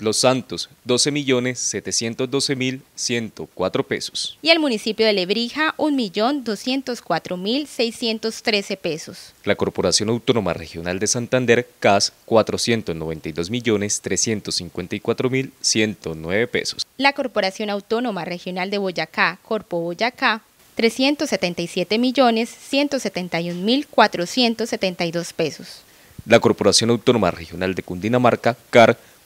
Los Santos, 12.712.104 pesos. Y el municipio de Lebrija, 1.204.613 pesos. La Corporación Autónoma Regional de Santander, CAS, 492.354.109 pesos. La Corporación Autónoma Regional de Boyacá, Corpo Boyacá, 377.171.472 pesos. La Corporación Autónoma Regional de Cundinamarca, CAR,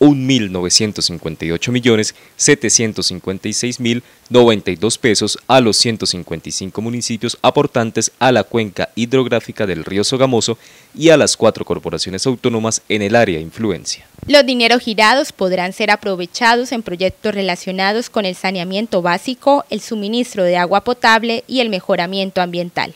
1.958.756.092 pesos a los 155 municipios aportantes a la cuenca hidrográfica del río Sogamoso y a las cuatro corporaciones autónomas en el área de influencia. Los dineros girados podrán ser aprovechados en proyectos relacionados con el saneamiento básico, el suministro de agua potable y el mejoramiento ambiental.